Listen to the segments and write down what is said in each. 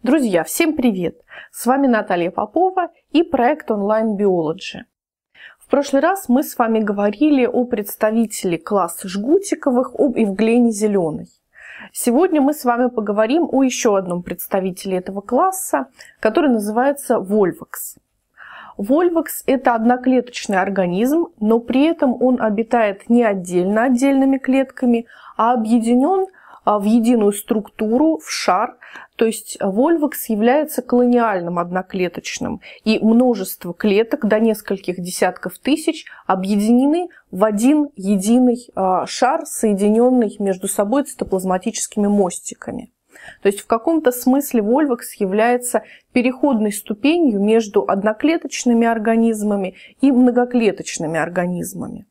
Друзья, всем привет! С вами Наталья Попова и проект Online Biology. В прошлый раз мы с вами говорили о представителе класса жгутиковых, об Евглене Зеленой. Сегодня мы с вами поговорим о еще одном представителе этого класса, который называется Вольвакс. Вольвакс – это одноклеточный организм, но при этом он обитает не отдельно отдельными клетками, а объединен – а, в единую структуру, в шар. То есть вольвекс является колониальным одноклеточным, и множество клеток до нескольких десятков тысяч объединены в один единый а, шар, соединенный между собой цитоплазматическими мостиками. То есть в каком-то смысле вольвекс является переходной ступенью между одноклеточными организмами и многоклеточными организмами.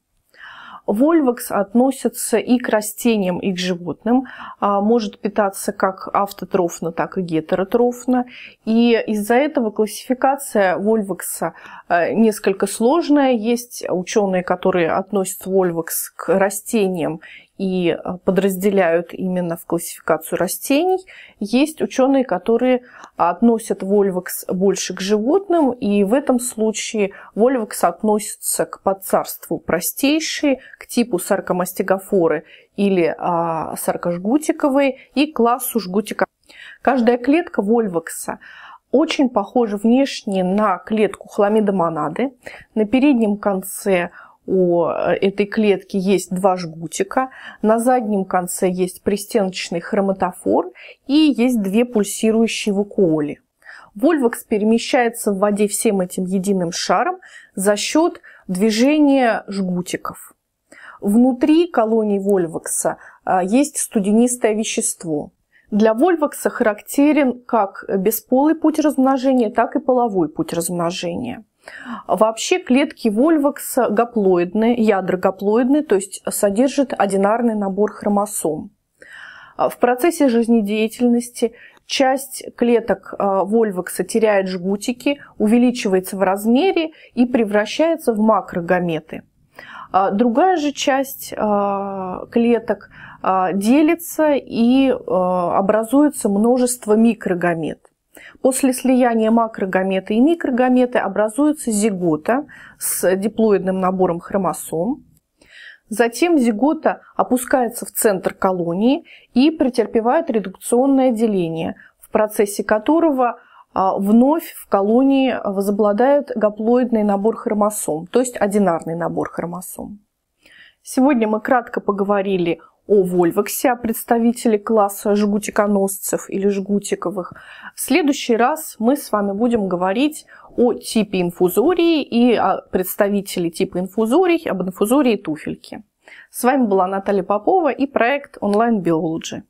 Вольвакс относится и к растениям, и к животным. А, может питаться как автотрофно, так и гетеротрофно. И из-за этого классификация вольвакса э, несколько сложная. Есть ученые, которые относят вольвакс к растениям и э, подразделяют именно в классификацию растений. Есть ученые, которые э, относят вольвекс больше к животным, и в этом случае вольвекс относится к подцарству простейшие, к типу саркомастигофоры или а, саркожгутиковой и классу жгутика. Каждая клетка вольвекса очень похожа внешне на клетку хламидомонады. На переднем конце – у э, этой клетки есть два жгутика, на заднем конце есть пристеночный хроматофор и есть две пульсирующие вакуоли. Вольвакс перемещается в воде всем этим единым шаром за счет движения жгутиков. Внутри колоний вольвакса э, есть студенистое вещество. Для вольвакса характерен как бесполый путь размножения, так и половой путь размножения – Вообще клетки вольвакс гаплоидные, ядра гаплоидные, то есть содержит одинарный набор хромосом. В процессе жизнедеятельности часть клеток э, вольвакса теряет жгутики, увеличивается в размере и превращается в макрогаметы. Э, другая же часть э, клеток делится и образуется множество микрогамет. После слияния макрогаметы и микрогаметы образуется зигота с диплоидным набором хромосом. Затем зигота опускается в центр колонии и претерпевает редукционное деление, в процессе которого а, вновь в колонии возобладает гаплоидный набор хромосом, то есть одинарный набор хромосом. Сегодня мы кратко поговорили о вольваксе, о представителе класса жгутиконосцев или жгутиковых. В следующий раз мы с вами будем говорить о типе инфузории и о представителе типа инфузорий, об инфузории туфельки. С вами была Наталья Попова и проект Online Biology.